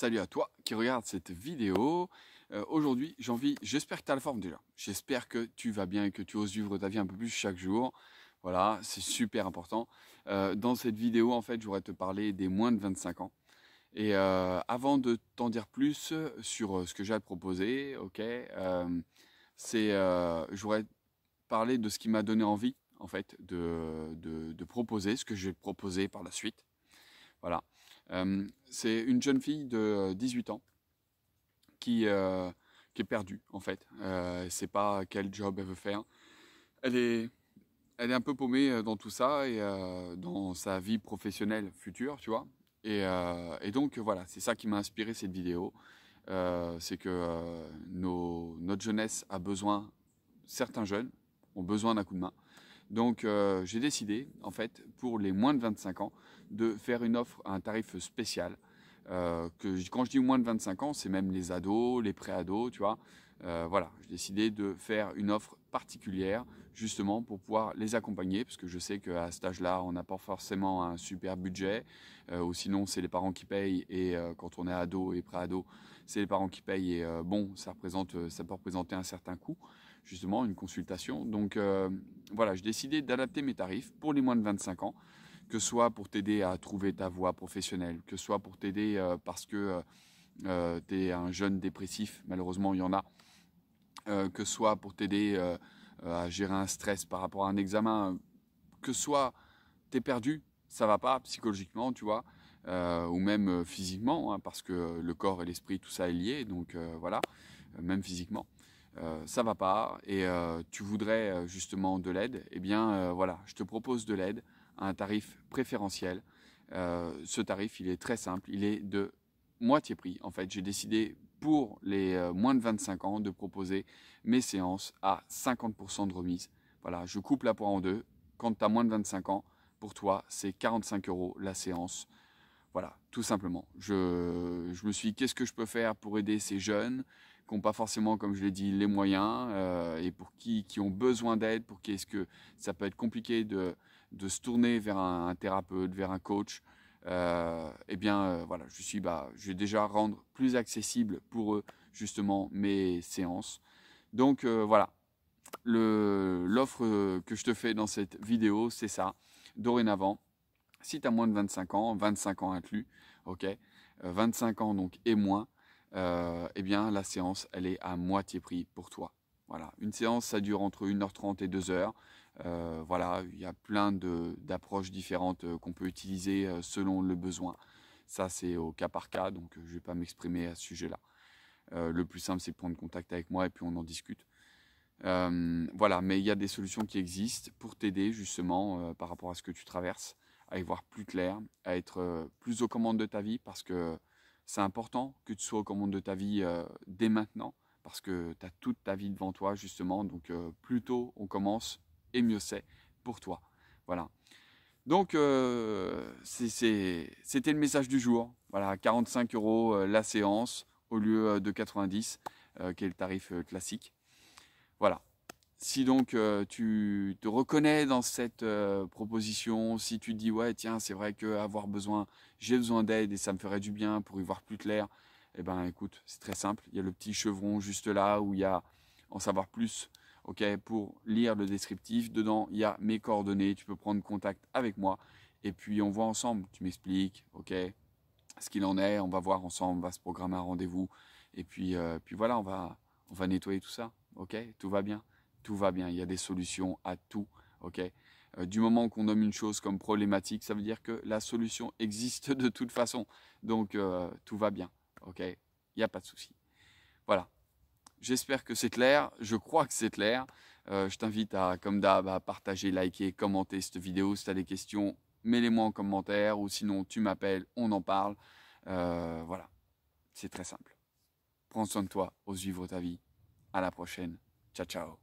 Salut à toi qui regarde cette vidéo. Euh, aujourd'hui, j'ai envie, j'espère que tu as la forme déjà. J'espère que tu vas bien et que tu oses vivre ta vie un peu plus chaque jour. Voilà, c'est super important. Euh, dans cette vidéo, en fait, j'aurais te parler des moins de 25 ans. Et euh, avant de t'en dire plus sur ce que j'ai à te proposer, ok, c'est, j'aurais parler de ce qui m'a donné envie, en fait, de, proposer, ce que j'ai proposé par la suite. Voilà. Euh, c'est une jeune fille de 18 euh, ans euh, qui, est perdue, en fait. Elle sait pas quel job elle veut faire. Elle est, elle est un peu paumée dans tout ça et dans sa vie professionnelle future, tu vois. Et, donc, voilà, c'est ça qui m'a inspiré cette vidéo. c'est que nos, notre jeunesse a besoin, certains jeunes ont besoin d'un coup de main. Donc euh, j'ai décidé, en fait, pour les moins de 25 ans, de faire une offre à un tarif spécial. Euh, quand je dis moins de 25 ans, c'est même les ados, les pré-ados, tu vois. Euh, voilà, j'ai décidé de faire une offre particulière justement pour pouvoir les accompagner parce que je sais qu'à cet âge-là, on n'a pas forcément un super budget ou sinon c'est les parents qui payent et quand on est ado et pré-ado, c'est les parents qui payent et bon, ça peut représenter un certain coût justement une consultation. Donc euh, voilà, j'ai décidé d'adapter mes tarifs pour les moins de 25 ans, que ce soit pour t'aider à trouver ta voie professionnelle, que ce soit pour t'aider euh, parce que euh, tu es un jeune dépressif, malheureusement il y en a, que ce soit pour t'aider à gérer un stress par rapport à un examen, que ce soit tu es perdu, ça va pas psychologiquement, tu vois. ou même physiquement, hein, parce que le corps et l'esprit, tout ça est lié, donc voilà, même physiquement. Euh, ça va pas et euh, tu voudrais euh, justement de l'aide, eh bien voilà, je te propose de l'aide à un tarif préférentiel. ce tarif, il est très simple, il est de moitié prix. En fait, j'ai décidé pour les moins de 25 ans de proposer mes séances à 50% de remise. Voilà, je coupe la poire en deux. Quand tu as moins de 25 ans, pour toi, c'est 45 euros la séance. Voilà, tout simplement. Je, je me suis dit, qu'est-ce que je peux faire pour aider ces jeunes qui n'ont pas forcément, comme je l'ai dit, les moyens euh, et pour qui, qui ont besoin d'aide, pour qui est-ce que ça peut être compliqué de, de se tourner vers un, thérapeute, vers un coach. Euh, eh bien, euh, voilà, je suis, bah, je vais déjà rendre plus accessible pour eux justement mes séances. Donc voilà, l'offre que je te fais dans cette vidéo, c'est ça. Dorénavant, si tu as moins de 25 ans, 25 ans inclus, ok, 25 ans donc et moins, euh, eh bien la séance, elle est à moitié prix pour toi. Voilà, une séance, ça dure entre 1h30 et 2h. Euh, voilà, il y a plein d'approches différentes euh, qu'on peut utiliser euh, selon le besoin. Ça, c'est au cas par cas, donc je ne vais pas m'exprimer à ce sujet-là. le plus simple, c'est de prendre contact avec moi et puis on en discute. voilà, mais il y a des solutions qui existent pour t'aider justement par rapport à ce que tu traverses, à y voir plus clair, à être plus aux commandes de ta vie parce que c'est important que tu sois au commande de ta vie euh, dès maintenant parce que tu as toute ta vie devant toi justement. Donc euh, plus tôt on commence et mieux c'est pour toi. Voilà. Donc euh, c'était le message du jour. Voilà, 45 euros la séance au lieu de 90 qui est le tarif classique. Voilà. Si donc euh, tu te reconnais dans cette euh, proposition, si tu te dis ouais tiens c'est vrai que avoir besoin, j'ai besoin d'aide et ça me ferait du bien pour y voir plus clair, eh ben écoute c'est très simple, il y a le petit chevron juste là où il y a en savoir plus, ok pour lire le descriptif. Dedans il y a mes coordonnées, tu peux prendre contact avec moi et puis on voit ensemble. Tu m'expliques, ok ce qu'il en est, on va voir ensemble, on va se programmer un rendez-vous et puis euh, puis voilà on va on va nettoyer tout ça, ok tout va bien tout va bien. Il y a des solutions à tout. ok euh, du moment qu'on nomme une chose comme problématique, ça veut dire que la solution existe de toute façon. Donc euh, tout va bien. ok Il n'y a pas de souci. Voilà. J'espère que c'est clair. Je crois que c'est clair. Euh, je t'invite à, comme d'hab, à partager, liker, commenter cette vidéo. Si tu as des questions, mets-les-moi en commentaire ou sinon tu m'appelles, on en parle. voilà. C'est très simple. Prends soin de toi, ose vivre ta vie. À la prochaine. Ciao, ciao.